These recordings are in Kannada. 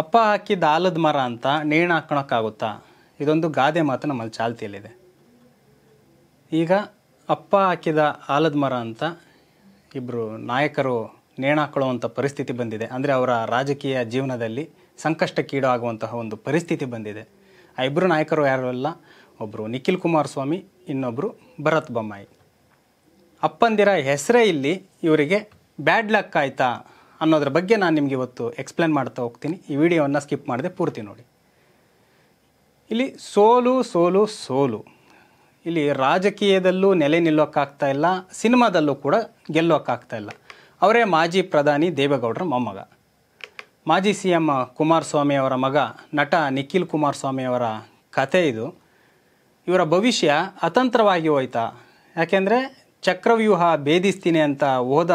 ಅಪ್ಪ ಹಾಕಿದ ಆಲದ ಮರ ಅಂತ ನೇಣು ಹಾಕೊಳಕ್ಕಾಗುತ್ತಾ ಇದೊಂದು ಗಾದೆ ಮಾತು ನಮ್ಮಲ್ಲಿ ಚಾಲ್ತಿಯಲ್ಲಿದೆ ಈಗ ಅಪ್ಪ ಹಾಕಿದ ಆಲದ ಮರ ಅಂತ ಇಬ್ಬರು ನಾಯಕರು ನೇಣಾಕೊಳ್ಳುವಂಥ ಪರಿಸ್ಥಿತಿ ಬಂದಿದೆ ಅಂದರೆ ಅವರ ರಾಜಕೀಯ ಜೀವನದಲ್ಲಿ ಸಂಕಷ್ಟಕ್ಕೀಡು ಆಗುವಂತಹ ಒಂದು ಪರಿಸ್ಥಿತಿ ಬಂದಿದೆ ಆ ಇಬ್ಬರು ನಾಯಕರು ಯಾರು ಅಲ್ಲ ಒಬ್ಬರು ನಿಖಿಲ್ ಕುಮಾರಸ್ವಾಮಿ ಇನ್ನೊಬ್ಬರು ಭರತ್ ಬೊಮ್ಮಾಯಿ ಅಪ್ಪಂದಿರ ಹೆಸರೇ ಇಲ್ಲಿ ಇವರಿಗೆ ಬ್ಯಾಡ್ ಲಕ್ ಆಯಿತಾ ಅನ್ನೋದ್ರ ಬಗ್ಗೆ ನಾನು ನಿಮಗೆ ಇವತ್ತು ಎಕ್ಸ್ಪ್ಲೇನ್ ಮಾಡ್ತಾ ಹೋಗ್ತೀನಿ ಈ ವಿಡಿಯೋವನ್ನು ಸ್ಕಿಪ್ ಮಾಡಿದೆ ಪೂರ್ತಿ ನೋಡಿ ಇಲ್ಲಿ ಸೋಲು ಸೋಲು ಸೋಲು ಇಲ್ಲಿ ರಾಜಕೀಯದಲ್ಲೂ ನೆಲೆ ನಿಲ್ಲೋಕ್ಕಾಗ್ತಾ ಇಲ್ಲ ಸಿನಿಮಾದಲ್ಲೂ ಕೂಡ ಗೆಲ್ಲೋಕ್ಕಾಗ್ತಾ ಇಲ್ಲ ಅವರೇ ಮಾಜಿ ಪ್ರಧಾನಿ ದೇವೇಗೌಡರ ಮೊಮ್ಮಗ ಮಾಜಿ ಸಿ ಎಮ್ ಕುಮಾರಸ್ವಾಮಿ ಅವರ ಮಗ ನಟ ನಿಖಿಲ್ ಕುಮಾರಸ್ವಾಮಿ ಅವರ ಕತೆ ಇದು ಇವರ ಭವಿಷ್ಯ ಅತಂತ್ರವಾಗಿ ಹೋಯ್ತಾ ಯಾಕೆಂದರೆ ಚಕ್ರವ್ಯೂಹ ಭೇದಿಸ್ತೀನಿ ಅಂತ ಹೋದ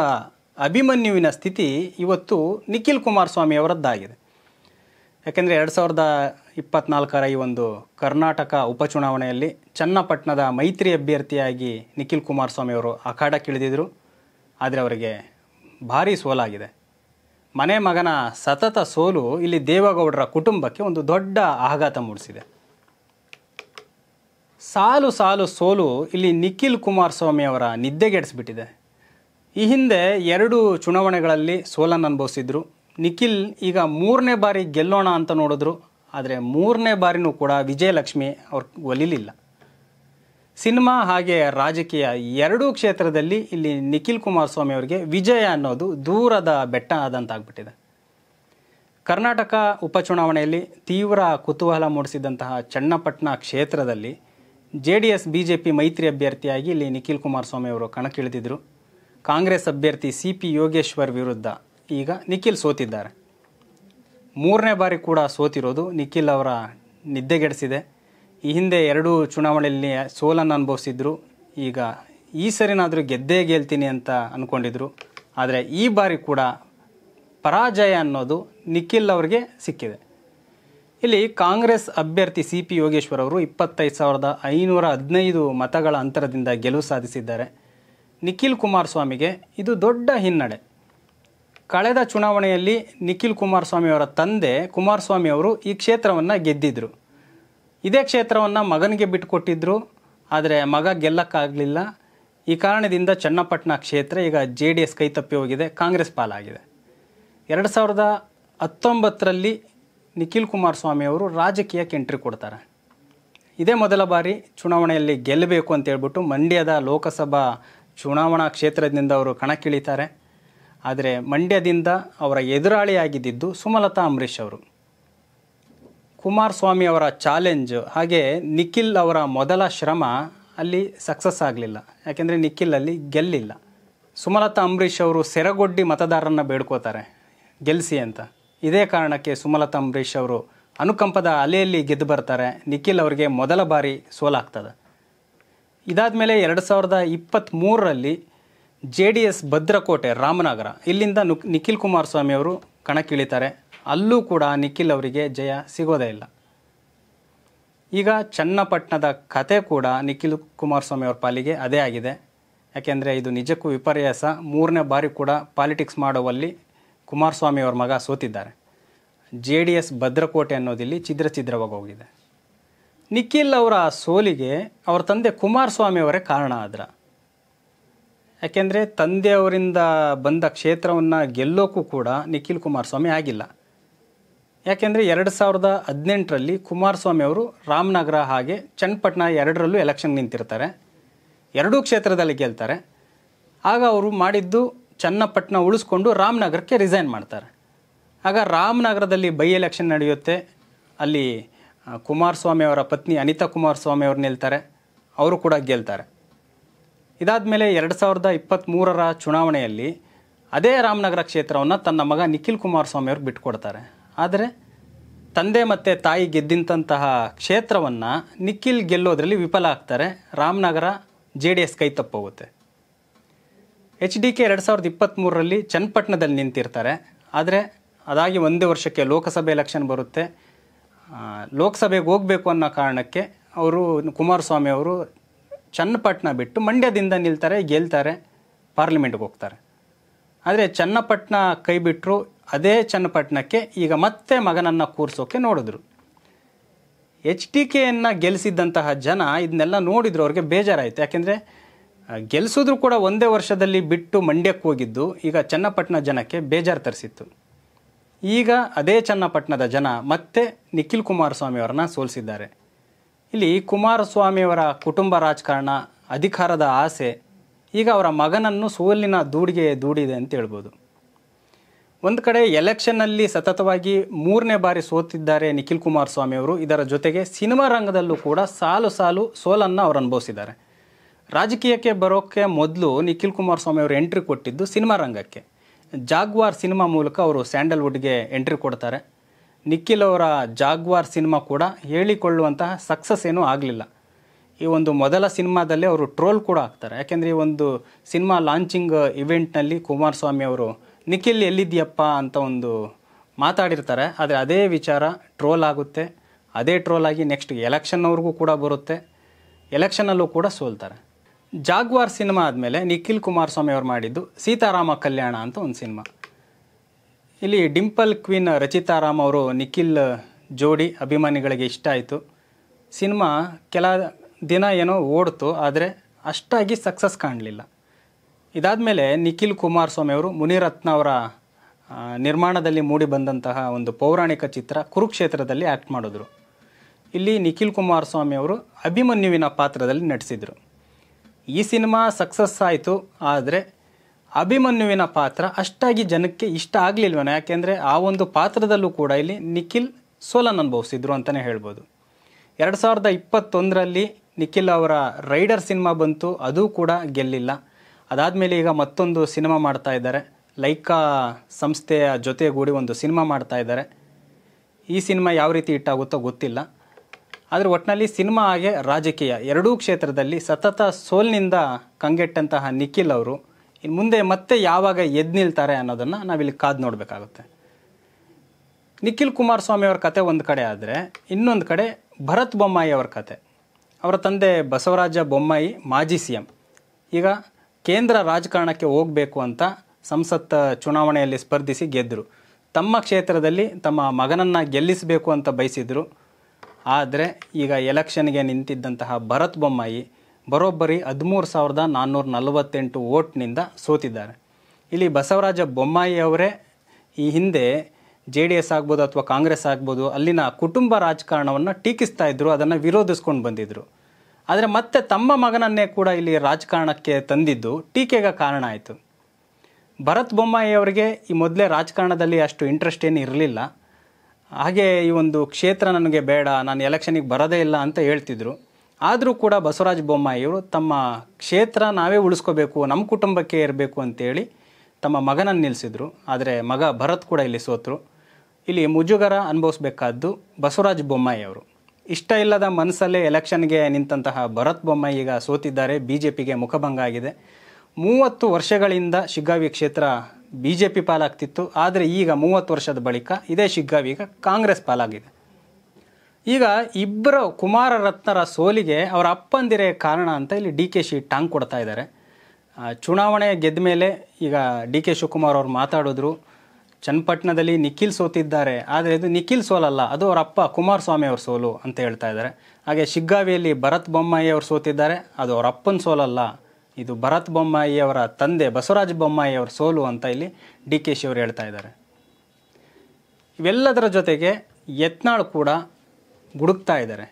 ಅಭಿಮನ್ಯುವಿನ ಸ್ಥಿತಿ ಇವತ್ತು ನಿಖಿಲ್ ಕುಮಾರಸ್ವಾಮಿಯವರದ್ದಾಗಿದೆ ಯಾಕೆಂದರೆ ಎರಡು ಸಾವಿರದ ಇಪ್ಪತ್ನಾಲ್ಕರ ಈ ಒಂದು ಕರ್ನಾಟಕ ಉಪಚುನಾವಣೆಯಲ್ಲಿ ಚನ್ನಪಟ್ಟಣದ ಮೈತ್ರಿ ಅಭ್ಯರ್ಥಿಯಾಗಿ ನಿಖಿಲ್ ಕುಮಾರಸ್ವಾಮಿಯವರು ಅಖಾಡಕ್ಕಿಳಿದಿದ್ದರು ಆದರೆ ಅವರಿಗೆ ಭಾರೀ ಸೋಲಾಗಿದೆ ಮನೆ ಮಗನ ಸತತ ಸೋಲು ಇಲ್ಲಿ ದೇವೇಗೌಡರ ಕುಟುಂಬಕ್ಕೆ ಒಂದು ದೊಡ್ಡ ಆಘಾತ ಮೂಡಿಸಿದೆ ಸಾಲು ಸಾಲು ಸೋಲು ಇಲ್ಲಿ ನಿಖಿಲ್ ಕುಮಾರಸ್ವಾಮಿಯವರ ನಿದ್ದೆಗೆಡಿಸ್ಬಿಟ್ಟಿದೆ ಈ ಹಿಂದೆ ಎರಡು ಚುನಾವಣೆಗಳಲ್ಲಿ ಸೋಲನ್ನು ಅನುಭವಿಸಿದ್ರು ನಿಖಿಲ್ ಈಗ ಮೂರನೇ ಬಾರಿ ಗೆಲ್ಲೋಣ ಅಂತ ನೋಡಿದ್ರು ಆದರೆ ಮೂರನೇ ಬಾರಿನೂ ಕೂಡ ವಿಜಯಲಕ್ಷ್ಮಿ ಅವ್ರ ಒಲಿಲಿಲ್ಲ ಸಿನಿಮಾ ಹಾಗೆ ರಾಜಕೀಯ ಎರಡೂ ಕ್ಷೇತ್ರದಲ್ಲಿ ಇಲ್ಲಿ ನಿಖಿಲ್ ಕುಮಾರಸ್ವಾಮಿ ಅವರಿಗೆ ವಿಜಯ ಅನ್ನೋದು ದೂರದ ಬೆಟ್ಟ ಆದಂತಾಗ್ಬಿಟ್ಟಿದೆ ಕರ್ನಾಟಕ ಉಪಚುನಾವಣೆಯಲ್ಲಿ ತೀವ್ರ ಕುತೂಹಲ ಮೂಡಿಸಿದಂತಹ ಚನ್ನಪಟ್ಟಣ ಕ್ಷೇತ್ರದಲ್ಲಿ J D S B J P ಮೈತ್ರಿ ಅಭ್ಯರ್ಥಿಯಾಗಿ ಇಲ್ಲಿ ನಿಖಿಲ್ ಕುಮಾರಸ್ವಾಮಿ ಅವರು ಕಣಕ್ಕಿಳಿದಿದ್ದರು ಕಾಂಗ್ರೆಸ್ ಅಭ್ಯರ್ಥಿ ಸಿ ಪಿ ಯೋಗೇಶ್ವರ್ ವಿರುದ್ಧ ಈಗ ನಿಖಿಲ್ ಸೋತಿದ್ದಾರೆ ಮೂರನೇ ಬಾರಿ ಕೂಡ ಸೋತಿರೋದು ನಿಖಿಲ್ ಅವರ ನಿದ್ದೆಗೆಡಿಸಿದೆ ಈ ಹಿಂದೆ ಎರಡೂ ಚುನಾವಣೆಯಲ್ಲಿ ಸೋಲನ್ನು ಅನುಭವಿಸಿದ್ರು ಈಗ ಈ ಸರಿನಾದರೂ ಗೆದ್ದೇ ಗೆಲ್ತೀನಿ ಅಂತ ಅಂದ್ಕೊಂಡಿದ್ರು ಆದರೆ ಈ ಬಾರಿ ಕೂಡ ಪರಾಜಯ ಅನ್ನೋದು ನಿಖಿಲ್ ಅವರಿಗೆ ಸಿಕ್ಕಿದೆ ಇಲ್ಲಿ ಕಾಂಗ್ರೆಸ್ ಅಭ್ಯರ್ಥಿ ಸಿ ಪಿ ಯೋಗೇಶ್ವರ್ ಅವರು ಇಪ್ಪತ್ತೈದು ಸಾವಿರದ ಐನೂರ ಹದಿನೈದು ಮತಗಳ ಅಂತರದಿಂದ ಗೆಲುವು ಸಾಧಿಸಿದ್ದಾರೆ ನಿಖಿಲ್ ಕುಮಾರಸ್ವಾಮಿಗೆ ಇದು ದೊಡ್ಡ ಹಿನ್ನಡೆ ಕಳೆದ ಚುನಾವಣೆಯಲ್ಲಿ ನಿಖಿಲ್ ಕುಮಾರಸ್ವಾಮಿಯವರ ತಂದೆ ಕುಮಾರಸ್ವಾಮಿ ಅವರು ಈ ಕ್ಷೇತ್ರವನ್ನು ಗೆದ್ದಿದ್ದರು ಇದೇ ಕ್ಷೇತ್ರವನ್ನು ಮಗನಿಗೆ ಬಿಟ್ಟುಕೊಟ್ಟಿದ್ದರು ಆದರೆ ಮಗ ಗೆಲ್ಲಕ್ಕಾಗಲಿಲ್ಲ ಈ ಕಾರಣದಿಂದ ಚನ್ನಪಟ್ಟಣ ಕ್ಷೇತ್ರ ಈಗ ಜೆ ಡಿ ಎಸ್ ಕೈತಪ್ಪಿ ಹೋಗಿದೆ ಕಾಂಗ್ರೆಸ್ ಪಾಲಾಗಿದೆ ಎರಡು ಸಾವಿರದ ಹತ್ತೊಂಬತ್ತರಲ್ಲಿ ನಿಖಿಲ್ ಕುಮಾರಸ್ವಾಮಿ ಅವರು ರಾಜಕೀಯಕ್ಕೆ ಎಂಟ್ರಿ ಕೊಡ್ತಾರೆ ಇದೇ ಮೊದಲ ಬಾರಿ ಚುನಾವಣೆಯಲ್ಲಿ ಗೆಲ್ಲಬೇಕು ಅಂತೇಳ್ಬಿಟ್ಟು ಮಂಡ್ಯದ ಲೋಕಸಭಾ ಚುನಾವಣಾ ಕ್ಷೇತ್ರದಿಂದ ಅವರು ಕಣಕ್ಕಿಳಿತಾರೆ ಆದರೆ ಮಂಡ್ಯದಿಂದ ಅವರ ಎದುರಾಳಿಯಾಗಿದ್ದಿದ್ದು ಸುಮಲತಾ ಅಂಬರೀಷ್ ಅವರು ಕುಮಾರಸ್ವಾಮಿ ಅವರ ಚಾಲೆಂಜ್ ಹಾಗೆ ನಿಖಿಲ್ ಅವರ ಮೊದಲ ಶ್ರಮ ಅಲ್ಲಿ ಸಕ್ಸಸ್ ಆಗಲಿಲ್ಲ ಯಾಕೆಂದರೆ ನಿಖಿಲ್ ಅಲ್ಲಿ ಗೆಲ್ಲಿಲ್ಲ ಸುಮಲತಾ ಅಂಬರೀಷ್ ಅವರು ಸೆರಗೊಡ್ಡಿ ಮತದಾರರನ್ನು ಬೇಡ್ಕೋತಾರೆ ಗೆಲ್ಲಿಸಿ ಅಂತ ಇದೇ ಕಾರಣಕ್ಕೆ ಸುಮಲತಾ ಅಂಬರೀಷ್ ಅವರು ಅನುಕಂಪದ ಅಲೆಯಲ್ಲಿ ಗೆದ್ದು ಬರ್ತಾರೆ ನಿಖಿಲ್ ಅವರಿಗೆ ಮೊದಲ ಬಾರಿ ಸೋಲಾಗ್ತದೆ ಇದಾದ ಮೇಲೆ ಎರಡು ಸಾವಿರದ ಇಪ್ಪತ್ತ್ಮೂರರಲ್ಲಿ ಜೆ ಡಿ ಎಸ್ ಭದ್ರಕೋಟೆ ರಾಮನಗರ ಇಲ್ಲಿಂದ ನುಕ್ ನಿಖಿಲ್ ಕುಮಾರಸ್ವಾಮಿ ಅವರು ಕಣಕ್ಕಿಳಿತಾರೆ ಅಲ್ಲೂ ಕೂಡ ನಿಖಿಲ್ ಅವರಿಗೆ ಜಯ ಸಿಗೋದೇ ಇಲ್ಲ ಈಗ ಚನ್ನಪಟ್ಟಣದ ಕತೆ ಕೂಡ ನಿಖಿಲ್ ಕುಮಾರಸ್ವಾಮಿ ಅವ್ರ ಪಾಲಿಗೆ ಅದೇ ಆಗಿದೆ ಯಾಕೆಂದರೆ ಇದು ನಿಜಕ್ಕೂ ವಿಪರ್ಯಾಸ ಮೂರನೇ ಬಾರಿ ಕೂಡ ಪಾಲಿಟಿಕ್ಸ್ ಮಾಡುವಲ್ಲಿ ಕುಮಾರಸ್ವಾಮಿ ಅವ್ರ ಮಗ ಸೋತಿದ್ದಾರೆ ಜೆ ಡಿ ಎಸ್ ಭದ್ರಕೋಟೆ ಅನ್ನೋದಿಲ್ಲಿ ಛಿದ್ರ ಛಿದ್ರವಾಗಿ ಹೋಗಿದೆ ನಿಖಿಲ್ ಅವರ ಸೋಲಿಗೆ ಅವರ ತಂದೆ ಕುಮಾರಸ್ವಾಮಿ ಅವರೇ ಕಾರಣ ಆದ್ರ ಯಾಕೆಂದರೆ ತಂದೆಯವರಿಂದ ಬಂದ ಕ್ಷೇತ್ರವನ್ನು ಗೆಲ್ಲೋಕ್ಕೂ ಕೂಡ ನಿಖಿಲ್ ಕುಮಾರಸ್ವಾಮಿ ಆಗಿಲ್ಲ ಯಾಕೆಂದರೆ ಎರಡು ಸಾವಿರದ ಹದಿನೆಂಟರಲ್ಲಿ ಕುಮಾರಸ್ವಾಮಿ ಅವರು ರಾಮನಗರ ಹಾಗೆ ಚನ್ನಪಟ್ಟಣ ಎರಡರಲ್ಲೂ ಎಲೆಕ್ಷನ್ ನಿಂತಿರ್ತಾರೆ ಎರಡೂ ಕ್ಷೇತ್ರದಲ್ಲಿ ಗೆಲ್ತಾರೆ ಆಗ ಅವರು ಮಾಡಿದ್ದು ಚನ್ನಪಟ್ಟಣ ಉಳಿಸ್ಕೊಂಡು ರಾಮನಗರಕ್ಕೆ ರಿಸೈನ್ ಮಾಡ್ತಾರೆ ಆಗ ರಾಮನಗರದಲ್ಲಿ ಬೈ ಎಲೆಕ್ಷನ್ ನಡೆಯುತ್ತೆ ಅಲ್ಲಿ ಕುಮಾರಸ್ವಾಮಿ ಅವರ ಪತ್ನಿ ಅನಿತಾ ಕುಮಾರಸ್ವಾಮಿ ಅವರು ನಿಲ್ತಾರೆ ಅವರು ಕೂಡ ಗೆಲ್ತಾರೆ ಇದಾದ ಮೇಲೆ ಎರಡು ಸಾವಿರದ ಇಪ್ಪತ್ತ್ಮೂರರ ಚುನಾವಣೆಯಲ್ಲಿ ಅದೇ ರಾಮನಗರ ಕ್ಷೇತ್ರವನ್ನು ತನ್ನ ಮಗ ನಿಖಿಲ್ ಕುಮಾರಸ್ವಾಮಿ ಅವ್ರಿಗೆ ಬಿಟ್ಕೊಡ್ತಾರೆ ಆದರೆ ತಂದೆ ಮತ್ತು ತಾಯಿ ಗೆದ್ದಂತಹ ಕ್ಷೇತ್ರವನ್ನು ನಿಖಿಲ್ ಗೆಲ್ಲೋದ್ರಲ್ಲಿ ವಿಫಲ ಆಗ್ತಾರೆ ರಾಮನಗರ ಜೆ ಡಿ ಎಸ್ ಕೈ ತಪ್ಪೋಗುತ್ತೆ ಎಚ್ ಡಿ ಕೆ ಎರಡು ಸಾವಿರದ ಇಪ್ಪತ್ತ್ಮೂರರಲ್ಲಿ ಚನ್ನಪಟ್ಟಣದಲ್ಲಿ ನಿಂತಿರ್ತಾರೆ ಆದರೆ ಅದಾಗಿ ಒಂದೇ ವರ್ಷಕ್ಕೆ ಲೋಕಸಭೆ ಎಲೆಕ್ಷನ್ ಬರುತ್ತೆ ಲೋಕಸಭೆಗೆ ಹೋಗಬೇಕು ಅನ್ನೋ ಕಾರಣಕ್ಕೆ ಅವರು ಕುಮಾರಸ್ವಾಮಿ ಅವರು ಚನ್ನಪಟ್ಟಣ ಬಿಟ್ಟು ಮಂಡ್ಯದಿಂದ ನಿಲ್ತಾರೆ ಗೆಲ್ತಾರೆ ಪಾರ್ಲಿಮೆಂಟ್ಗೆ ಹೋಗ್ತಾರೆ ಆದರೆ ಚನ್ನಪಟ್ಟಣ ಕೈ ಬಿಟ್ಟರು ಅದೇ ಚನ್ನಪಟ್ಟಣಕ್ಕೆ ಈಗ ಮತ್ತೆ ಮಗನನ್ನು ಕೂರಿಸೋಕೆ ನೋಡಿದ್ರು ಎಚ್ ಡಿ ಕೆಯನ್ನು ಗೆಲ್ಲಿಸಿದ್ದಂತಹ ಜನ ಇದನ್ನೆಲ್ಲ ನೋಡಿದ್ರು ಅವ್ರಿಗೆ ಬೇಜಾರಾಯಿತು ಯಾಕೆಂದರೆ ಗೆಲ್ಲಿಸಿದ್ರು ಕೂಡ ಒಂದೇ ವರ್ಷದಲ್ಲಿ ಬಿಟ್ಟು ಮಂಡ್ಯಕ್ಕೆ ಹೋಗಿದ್ದು ಈಗ ಚನ್ನಪಟ್ಟಣ ಜನಕ್ಕೆ ಬೇಜಾರು ತರಿಸಿತ್ತು ಈಗ ಅದೇ ಚನ್ನಪಟ್ಟಣದ ಜನ ಮತ್ತೆ ನಿಖಿಲ್ ಕುಮಾರಸ್ವಾಮಿಯವರನ್ನ ಸೋಲಿಸಿದ್ದಾರೆ ಇಲ್ಲಿ ಕುಮಾರಸ್ವಾಮಿಯವರ ಕುಟುಂಬ ರಾಜಕಾರಣ ಅಧಿಕಾರದ ಆಸೆ ಈಗ ಅವರ ಮಗನನ್ನು ಸೋಲಿನ ದೂಡಿಗೆ ದೂಡಿದೆ ಅಂತ ಹೇಳ್ಬೋದು ಒಂದು ಕಡೆ ಎಲೆಕ್ಷನ್ನಲ್ಲಿ ಸತತವಾಗಿ ಮೂರನೇ ಬಾರಿ ಸೋತಿದ್ದಾರೆ ನಿಖಿಲ್ ಕುಮಾರಸ್ವಾಮಿಯವರು ಇದರ ಜೊತೆಗೆ ಸಿನಿಮಾ ರಂಗದಲ್ಲೂ ಕೂಡ ಸಾಲು ಸಾಲು ಸೋಲನ್ನು ಅವರು ಅನುಭವಿಸಿದ್ದಾರೆ ರಾಜಕೀಯಕ್ಕೆ ಬರೋಕ್ಕೆ ಮೊದಲು ನಿಖಿಲ್ ಕುಮಾರಸ್ವಾಮಿ ಅವರು ಎಂಟ್ರಿ ಕೊಟ್ಟಿದ್ದು ಸಿನಿಮಾ ರಂಗಕ್ಕೆ ಜಾಗ್ವಾರ್ ಸಿನಿಮಾ ಮೂಲಕ ಅವರು ಸ್ಯಾಂಡಲ್ವುಡ್ಗೆ ಎಂಟ್ರಿ ಕೊಡ್ತಾರೆ ನಿಖಿಲ್ ಅವರ ಜಾಗ್ವಾರ್ ಸಿನಿಮಾ ಕೂಡ ಹೇಳಿಕೊಳ್ಳುವಂತಹ ಸಕ್ಸಸ್ ಏನೂ ಆಗಲಿಲ್ಲ ಈ ಒಂದು ಮೊದಲ ಸಿನಿಮಾದಲ್ಲಿ ಅವರು ಟ್ರೋಲ್ ಕೂಡ ಆಗ್ತಾರೆ ಯಾಕೆಂದರೆ ಈ ಒಂದು ಸಿನಿಮಾ ಲಾಂಚಿಂಗ್ ಇವೆಂಟ್ನಲ್ಲಿ ಕುಮಾರಸ್ವಾಮಿ ಅವರು ನಿಖಿಲ್ ಎಲ್ಲಿದೆಯಪ್ಪ ಅಂತ ಒಂದು ಮಾತಾಡಿರ್ತಾರೆ ಆದರೆ ಅದೇ ವಿಚಾರ ಟ್ರೋಲ್ ಆಗುತ್ತೆ ಅದೇ ಟ್ರೋಲ್ ಆಗಿ ನೆಕ್ಸ್ಟ್ ಅವ್ರಿಗೂ ಕೂಡ ಬರುತ್ತೆ ಎಲೆಕ್ಷನಲ್ಲೂ ಕೂಡ ಸೋಲ್ತಾರೆ ಜಾಗ್ವಾರ್ ಸಿನಿಮಾ ಆದಮೇಲೆ ನಿಖಿಲ್ ಕುಮಾರಸ್ವಾಮಿ ಅವರು ಮಾಡಿದ್ದು ಸೀತಾರಾಮ ಕಲ್ಯಾಣ ಅಂತ ಒಂದು ಸಿನಿಮಾ ಇಲ್ಲಿ ಡಿಂಪಲ್ ಕ್ವೀನ್ ರಚಿತಾರಾಮ್ ಅವರು ನಿಖಿಲ್ ಜೋಡಿ ಅಭಿಮಾನಿಗಳಿಗೆ ಇಷ್ಟ ಆಯಿತು ಸಿನಿಮಾ ಕೆಲ ದಿನ ಏನೋ ಓಡ್ತು ಆದರೆ ಅಷ್ಟಾಗಿ ಸಕ್ಸಸ್ ಕಾಣಲಿಲ್ಲ ಇದಾದ ಮೇಲೆ ನಿಖಿಲ್ ಕುಮಾರಸ್ವಾಮಿ ಅವರು ಮುನಿರತ್ನ ಅವರ ನಿರ್ಮಾಣದಲ್ಲಿ ಬಂದಂತಹ ಒಂದು ಪೌರಾಣಿಕ ಚಿತ್ರ ಕುರುಕ್ಷೇತ್ರದಲ್ಲಿ ಆ್ಯಕ್ಟ್ ಮಾಡಿದ್ರು ಇಲ್ಲಿ ನಿಖಿಲ್ ಕುಮಾರಸ್ವಾಮಿ ಅವರು ಅಭಿಮನ್ಯುವಿನ ಪಾತ್ರದಲ್ಲಿ ನಟಿಸಿದರು ಈ ಸಿನಿಮಾ ಸಕ್ಸಸ್ ಆಯಿತು ಆದರೆ ಅಭಿಮನ್ಯುವಿನ ಪಾತ್ರ ಅಷ್ಟಾಗಿ ಜನಕ್ಕೆ ಇಷ್ಟ ಆಗಲಿಲ್ವನ ಯಾಕೆಂದರೆ ಆ ಒಂದು ಪಾತ್ರದಲ್ಲೂ ಕೂಡ ಇಲ್ಲಿ ನಿಖಿಲ್ ಸೋಲನ್ ಅನುಭವಿಸಿದ್ರು ಅಂತಲೇ ಹೇಳ್ಬೋದು ಎರಡು ಸಾವಿರದ ಇಪ್ಪತ್ತೊಂದರಲ್ಲಿ ನಿಖಿಲ್ ಅವರ ರೈಡರ್ ಸಿನಿಮಾ ಬಂತು ಅದು ಕೂಡ ಗೆಲ್ಲಿಲ್ಲ ಅದಾದಮೇಲೆ ಈಗ ಮತ್ತೊಂದು ಸಿನಿಮಾ ಮಾಡ್ತಾ ಇದ್ದಾರೆ ಲೈಕಾ ಸಂಸ್ಥೆಯ ಜೊತೆಗೂಡಿ ಒಂದು ಸಿನಿಮಾ ಮಾಡ್ತಾ ಇದ್ದಾರೆ ಈ ಸಿನಿಮಾ ಯಾವ ರೀತಿ ಇಟ್ಟಾಗುತ್ತೋ ಗೊತ್ತಿಲ್ಲ ಆದರೆ ಒಟ್ಟಿನಲ್ಲಿ ಸಿನಿಮಾ ಹಾಗೆ ರಾಜಕೀಯ ಎರಡೂ ಕ್ಷೇತ್ರದಲ್ಲಿ ಸತತ ಸೋಲ್ನಿಂದ ಕಂಗೆಟ್ಟಂತಹ ನಿಖಿಲ್ ಅವರು ಇನ್ನು ಮುಂದೆ ಮತ್ತೆ ಯಾವಾಗ ಎದ್ದು ನಿಲ್ತಾರೆ ಅನ್ನೋದನ್ನು ನಾವಿಲ್ಲಿ ಕಾದು ನೋಡಬೇಕಾಗುತ್ತೆ ನಿಖಿಲ್ ಕುಮಾರಸ್ವಾಮಿ ಅವರ ಕತೆ ಒಂದು ಕಡೆ ಆದರೆ ಇನ್ನೊಂದು ಕಡೆ ಭರತ್ ಬೊಮ್ಮಾಯಿ ಅವರ ಕತೆ ಅವರ ತಂದೆ ಬಸವರಾಜ ಬೊಮ್ಮಾಯಿ ಮಾಜಿ ಸಿ ಎಂ ಈಗ ಕೇಂದ್ರ ರಾಜಕಾರಣಕ್ಕೆ ಹೋಗಬೇಕು ಅಂತ ಸಂಸತ್ ಚುನಾವಣೆಯಲ್ಲಿ ಸ್ಪರ್ಧಿಸಿ ಗೆದ್ದರು ತಮ್ಮ ಕ್ಷೇತ್ರದಲ್ಲಿ ತಮ್ಮ ಮಗನನ್ನು ಗೆಲ್ಲಿಸಬೇಕು ಅಂತ ಬಯಸಿದ್ರು ಆದರೆ ಈಗ ಎಲೆಕ್ಷನ್ಗೆ ನಿಂತಿದ್ದಂತಹ ಭರತ್ ಬೊಮ್ಮಾಯಿ ಬರೋಬ್ಬರಿ ಹದಿಮೂರು ಸಾವಿರದ ನಾನ್ನೂರ ನಲವತ್ತೆಂಟು ಓಟ್ನಿಂದ ಸೋತಿದ್ದಾರೆ ಇಲ್ಲಿ ಬಸವರಾಜ ಬೊಮ್ಮಾಯಿ ಅವರೇ ಈ ಹಿಂದೆ ಜೆ ಡಿ ಎಸ್ ಆಗ್ಬೋದು ಅಥವಾ ಕಾಂಗ್ರೆಸ್ ಆಗ್ಬೋದು ಅಲ್ಲಿನ ಕುಟುಂಬ ರಾಜಕಾರಣವನ್ನು ಟೀಕಿಸ್ತಾ ಇದ್ದರು ಅದನ್ನು ವಿರೋಧಿಸ್ಕೊಂಡು ಬಂದಿದ್ದರು ಆದರೆ ಮತ್ತೆ ತಮ್ಮ ಮಗನನ್ನೇ ಕೂಡ ಇಲ್ಲಿ ರಾಜಕಾರಣಕ್ಕೆ ತಂದಿದ್ದು ಟೀಕೆಗೆ ಕಾರಣ ಆಯಿತು ಭರತ್ ಬೊಮ್ಮಾಯಿ ಅವರಿಗೆ ಈ ಮೊದಲೇ ರಾಜಕಾರಣದಲ್ಲಿ ಅಷ್ಟು ಇಂಟ್ರೆಸ್ಟ್ ಏನು ಇರಲಿಲ್ಲ ಹಾಗೆ ಈ ಒಂದು ಕ್ಷೇತ್ರ ನನಗೆ ಬೇಡ ನಾನು ಎಲೆಕ್ಷನಿಗೆ ಬರೋದೇ ಇಲ್ಲ ಅಂತ ಹೇಳ್ತಿದ್ರು ಆದರೂ ಕೂಡ ಬಸವರಾಜ ಬೊಮ್ಮಾಯಿಯವರು ತಮ್ಮ ಕ್ಷೇತ್ರ ನಾವೇ ಉಳಿಸ್ಕೋಬೇಕು ನಮ್ಮ ಕುಟುಂಬಕ್ಕೆ ಇರಬೇಕು ಅಂತೇಳಿ ತಮ್ಮ ಮಗನನ್ನು ನಿಲ್ಲಿಸಿದ್ರು ಆದರೆ ಮಗ ಭರತ್ ಕೂಡ ಇಲ್ಲಿ ಸೋತರು ಇಲ್ಲಿ ಮುಜುಗರ ಅನುಭವಿಸ್ಬೇಕಾದ್ದು ಬಸವರಾಜ ಬೊಮ್ಮಾಯಿ ಅವರು ಇಷ್ಟ ಇಲ್ಲದ ಮನಸ್ಸಲ್ಲೇ ಎಲೆಕ್ಷನ್ಗೆ ನಿಂತಹ ಭರತ್ ಬೊಮ್ಮಾಯಿ ಈಗ ಸೋತಿದ್ದಾರೆ ಬಿ ಜೆ ಪಿಗೆ ಮುಖಭಂಗ ಆಗಿದೆ ಮೂವತ್ತು ವರ್ಷಗಳಿಂದ ಶಿಗ್ಗಾವಿ ಕ್ಷೇತ್ರ ಬಿ ಜೆ ಪಿ ಪಾಲಾಗ್ತಿತ್ತು ಆದರೆ ಈಗ ಮೂವತ್ತು ವರ್ಷದ ಬಳಿಕ ಇದೇ ಶಿಗ್ಗಾವಿಗೆ ಕಾಂಗ್ರೆಸ್ ಪಾಲಾಗಿದೆ ಈಗ ಇಬ್ಬರು ಕುಮಾರರತ್ನರ ಸೋಲಿಗೆ ಅವರ ಅಪ್ಪಂದಿರೇ ಕಾರಣ ಅಂತ ಇಲ್ಲಿ ಡಿ ಕೆ ಶಿ ಟಾಂಗ್ ಕೊಡ್ತಾ ಇದ್ದಾರೆ ಚುನಾವಣೆ ಗೆದ್ದ ಮೇಲೆ ಈಗ ಡಿ ಕೆ ಶಿವಕುಮಾರ್ ಅವರು ಮಾತಾಡಿದ್ರು ಚನ್ನಪಟ್ಟಣದಲ್ಲಿ ನಿಖಿಲ್ ಸೋತಿದ್ದಾರೆ ಆದರೆ ಇದು ನಿಖಿಲ್ ಸೋಲಲ್ಲ ಅದು ಅವರ ಅಪ್ಪ ಕುಮಾರಸ್ವಾಮಿ ಅವ್ರ ಸೋಲು ಅಂತ ಹೇಳ್ತಾ ಇದ್ದಾರೆ ಹಾಗೆ ಶಿಗ್ಗಾವಿಯಲ್ಲಿ ಭರತ್ ಬೊಮ್ಮಾಯಿ ಅವರು ಸೋತಿದ್ದಾರೆ ಅದು ಅವರ ಅಪ್ಪನ ಸೋಲಲ್ಲ ಇದು ಭರತ್ ಬೊಮ್ಮಾಯಿಯವರ ತಂದೆ ಬಸವರಾಜ ಬೊಮ್ಮಾಯಿಯವರ ಸೋಲು ಅಂತ ಇಲ್ಲಿ ಡಿ ಕೆ ಶಿವರು ಹೇಳ್ತಾ ಇದ್ದಾರೆ ಇವೆಲ್ಲದರ ಜೊತೆಗೆ ಯತ್ನಾಳ್ ಕೂಡ ಗುಡುಕ್ತಾ ಇದ್ದಾರೆ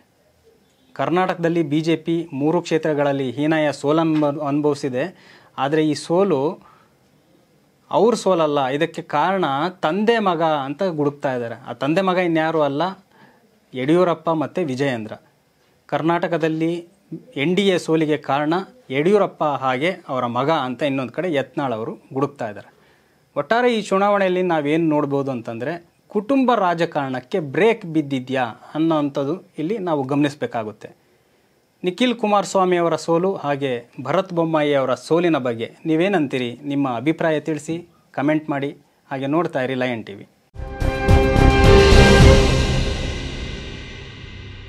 ಕರ್ನಾಟಕದಲ್ಲಿ ಬಿ ಜೆ ಪಿ ಮೂರು ಕ್ಷೇತ್ರಗಳಲ್ಲಿ ಹೀನಾಯ ಸೋಲನ್ನು ಅನುಭವಿಸಿದೆ ಆದರೆ ಈ ಸೋಲು ಅವ್ರ ಸೋಲಲ್ಲ ಇದಕ್ಕೆ ಕಾರಣ ತಂದೆ ಮಗ ಅಂತ ಗುಡುಕ್ತಾ ಇದ್ದಾರೆ ಆ ತಂದೆ ಮಗ ಇನ್ಯಾರೂ ಅಲ್ಲ ಯಡಿಯೂರಪ್ಪ ಮತ್ತು ವಿಜಯೇಂದ್ರ ಕರ್ನಾಟಕದಲ್ಲಿ ಎನ್ ಡಿ ಎ ಸೋಲಿಗೆ ಕಾರಣ ಯಡಿಯೂರಪ್ಪ ಹಾಗೆ ಅವರ ಮಗ ಅಂತ ಇನ್ನೊಂದು ಕಡೆ ಯತ್ನಾಳ್ ಅವರು ಗುಡುಕ್ತಾ ಇದ್ದಾರೆ ಒಟ್ಟಾರೆ ಈ ಚುನಾವಣೆಯಲ್ಲಿ ನಾವೇನು ನೋಡ್ಬೋದು ಅಂತಂದರೆ ಕುಟುಂಬ ರಾಜಕಾರಣಕ್ಕೆ ಬ್ರೇಕ್ ಬಿದ್ದಿದ್ಯಾ ಅನ್ನೋವಂಥದ್ದು ಇಲ್ಲಿ ನಾವು ಗಮನಿಸಬೇಕಾಗುತ್ತೆ ನಿಖಿಲ್ ಕುಮಾರಸ್ವಾಮಿ ಅವರ ಸೋಲು ಹಾಗೆ ಭರತ್ ಬೊಮ್ಮಾಯಿ ಅವರ ಸೋಲಿನ ಬಗ್ಗೆ ನೀವೇನಂತೀರಿ ನಿಮ್ಮ ಅಭಿಪ್ರಾಯ ತಿಳಿಸಿ ಕಮೆಂಟ್ ಮಾಡಿ ಹಾಗೆ ನೋಡ್ತಾ ಇರಿ ಲಯನ್ ಟಿ ವಿ